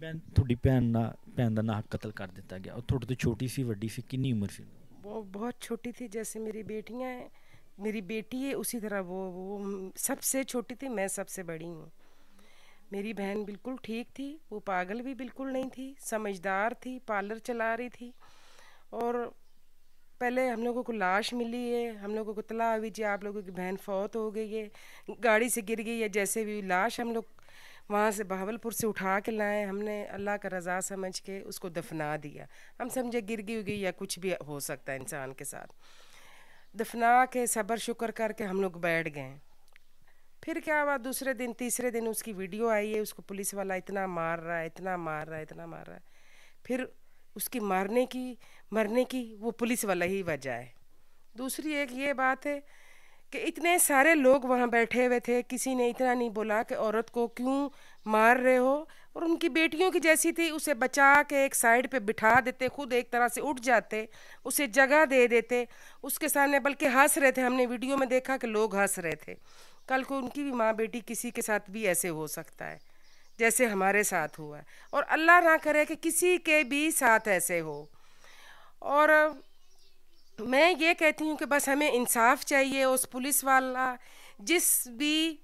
ਭੈਣ ਤੁਹਾਡੀ ਭੈਣ ਦਾ ਭੈਣ ਦਾ ਕਤਲ ਕਰ ਦਿੱਤਾ ਗਿਆ ਉਹ ਤੁਹਾਡੇ ਤੋਂ ਛੋਟੀ ਸੀ ਵੱਡੀ ਸੀ ਕਿੰਨੀ ਉਮਰ ਸੀ बहुत छोटी थी जैसे मेरी बेटियां मेरी बेटी है उसी तरह वो सबसे छोटी थी मैं सबसे बड़ी हूँ मेरी बहन बिल्कुल ठीक थी वो पागल भी बिल्कुल नहीं थी समझदार थी पार्लर चला रही थी और पहले हम लोगों को लाश मिली है हम लोगों को तला हुई जी आप लोगों की बहन फौत हो गई है गाड़ी से गिर गई है जैसे भी लाश हम लोग वहाँ से बहावलपुर से उठा के लाए हमने अल्लाह का रज़ा समझ के उसको दफना दिया हम समझे गिर गई गई या कुछ भी हो सकता है इंसान के साथ दफना के सब्र शुक्र करके हम लोग बैठ गए फिर क्या हुआ दूसरे दिन तीसरे दिन उसकी वीडियो आई है उसको पुलिस वाला इतना मार रहा है इतना मार रहा है इतना मार रहा है फिर उसकी मारने की मरने की वो पुलिस वाला ही वजह है दूसरी एक ये बात है कि इतने सारे लोग वहाँ बैठे हुए थे किसी ने इतना नहीं बोला कि औरत को क्यों मार रहे हो और उनकी बेटियों की जैसी थी उसे बचा के एक साइड पे बिठा देते खुद एक तरह से उठ जाते उसे जगह दे देते उसके सामने बल्कि हंस रहे थे हमने वीडियो में देखा कि लोग हंस रहे थे कल को उनकी भी माँ बेटी किसी के साथ भी ऐसे हो सकता है जैसे हमारे साथ हुआ और अल्लाह ना करे कि किसी के भी साथ ऐसे हो और मैं ये कहती हूँ कि बस हमें इंसाफ चाहिए उस पुलिस वाला जिस भी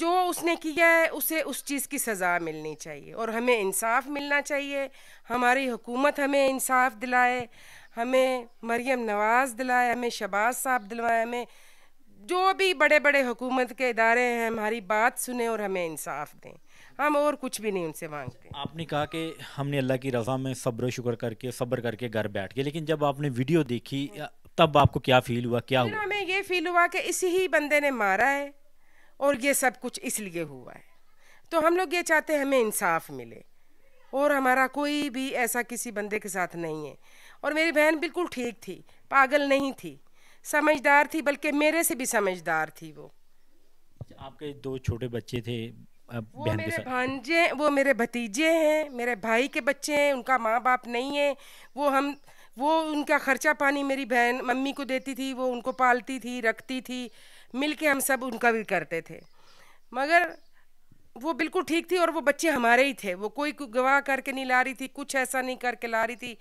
जो उसने किया है उसे उस चीज़ की सज़ा मिलनी चाहिए और हमें इंसाफ मिलना चाहिए हमारी हुकूमत हमें इंसाफ दिलाए हमें मरियम नवाज़ दिलाए हमें शबाज साहब दिलवाए हमें जो भी बड़े बड़े हुकूमत के इदारे हैं हमारी बात सुने और हमें इंसाफ दें हम और कुछ भी नहीं उनसे मांगते आपने कहा कि हमने अल्लाह की रज़ा में सब्र शुक्र करके सब्र करके घर बैठ गए लेकिन जब आपने वीडियो देखी तब आपको क्या फील हुआ क्या हुआ हमें ये फील हुआ कि इसी ही बंदे ने मारा है और ये सब कुछ इसलिए हुआ है तो हम लोग ये चाहते हैं हमें इंसाफ मिले और हमारा कोई भी ऐसा किसी बंदे के साथ नहीं है और मेरी बहन बिल्कुल ठीक थी पागल नहीं थी समझदार थी बल्कि मेरे से भी समझदार थी वो अच्छा, आपके दो छोटे बच्चे थे वो मेरे भांजे वो मेरे भतीजे हैं मेरे भाई के बच्चे हैं उनका माँ बाप नहीं है वो हम वो उनका खर्चा पानी मेरी बहन मम्मी को देती थी वो उनको पालती थी रखती थी मिल के हम सब उनका भी करते थे मगर वो बिल्कुल ठीक थी और वो बच्चे हमारे ही थे वो कोई गवाह करके नहीं ला रही थी कुछ ऐसा नहीं करके ला रही थी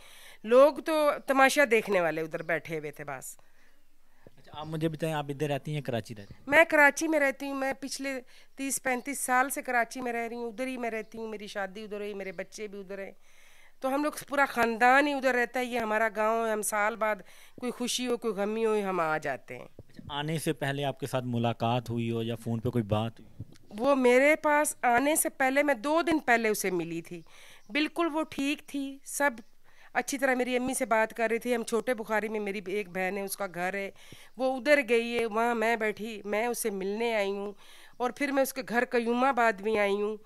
लोग तो तमाशा देखने वाले उधर बैठे हुए थे बस आप मुझे बताएं आप इधर रहती हैं कराची रहती हैं मैं कराची में रहती हूँ मैं पिछले तीस पैंतीस साल से कराची में रह रही हूँ उधर ही मैं रहती हूँ मेरी शादी उधर हुई मेरे बच्चे भी उधर हैं तो हम लोग पूरा ख़ानदान ही उधर रहता है ये हमारा गाँव है हम साल बाद कोई खुशी हो कोई गमी हो हम आ जाते हैं अच्छा, आने से पहले आपके साथ मुलाकात हुई हो या फ़ोन पे कोई बात हुई वो मेरे पास आने से पहले मैं दो दिन पहले उसे मिली थी बिल्कुल वो ठीक थी सब अच्छी तरह मेरी अम्मी से बात कर रही थी हम छोटे बुखारी में मेरी एक बहन है उसका घर है वो उधर गई है वहाँ मैं बैठी मैं उससे मिलने आई हूँ और फिर मैं उसके घर कयूमाबाद भी आई हूँ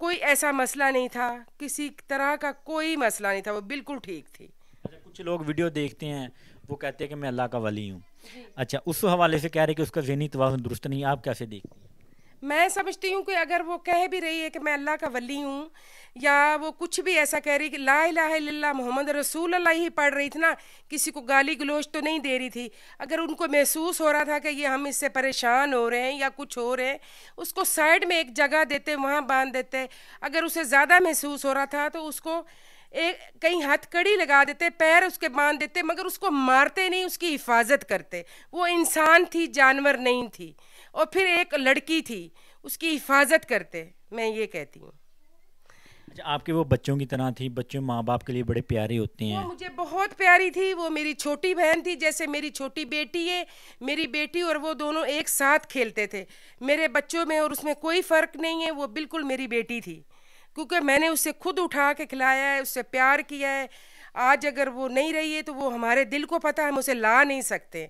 कोई ऐसा मसला नहीं था किसी तरह का कोई मसला नहीं था वो बिल्कुल ठीक थी अच्छा कुछ लोग वीडियो देखते हैं वो कहते हैं कि मैं अल्लाह का वली हूँ अच्छा उस हवाले से कह रहे कि उसका जहनी तो दुरुस्त नहीं आप कैसे देखते हैं मैं समझती हूँ कि अगर वो कह भी रही है कि मैं अल्लाह का वली हूँ या वो कुछ भी ऐसा कह रही कि ला ला मोहम्मद रसूल अल्लाह ही पढ़ रही थी ना किसी को गाली गलोच तो नहीं दे रही थी अगर उनको महसूस हो रहा था कि ये हम इससे परेशान हो रहे हैं या कुछ हो रहे हैं उसको साइड में एक जगह देते वहाँ बांध देते अगर उसे ज़्यादा महसूस हो रहा था तो उसको एक कहीं हथकड़ी लगा देते पैर उसके बांध देते मगर उसको मारते नहीं उसकी हिफाजत करते वो इंसान थी जानवर नहीं थी और फिर एक लड़की थी उसकी हिफाजत करते मैं ये कहती हूँ अच्छा आपके वो बच्चों की तरह थी बच्चे माँ बाप के लिए बड़े प्यारे होते हैं मुझे बहुत प्यारी थी वो मेरी छोटी बहन थी जैसे मेरी छोटी बेटी है मेरी बेटी और वो दोनों एक साथ खेलते थे मेरे बच्चों में और उसमें कोई फ़र्क नहीं है वो बिल्कुल मेरी बेटी थी क्योंकि मैंने उसे खुद उठा के खिलाया है उससे प्यार किया है आज अगर वो नहीं रही है तो वो हमारे दिल को पता है हम उसे ला नहीं सकते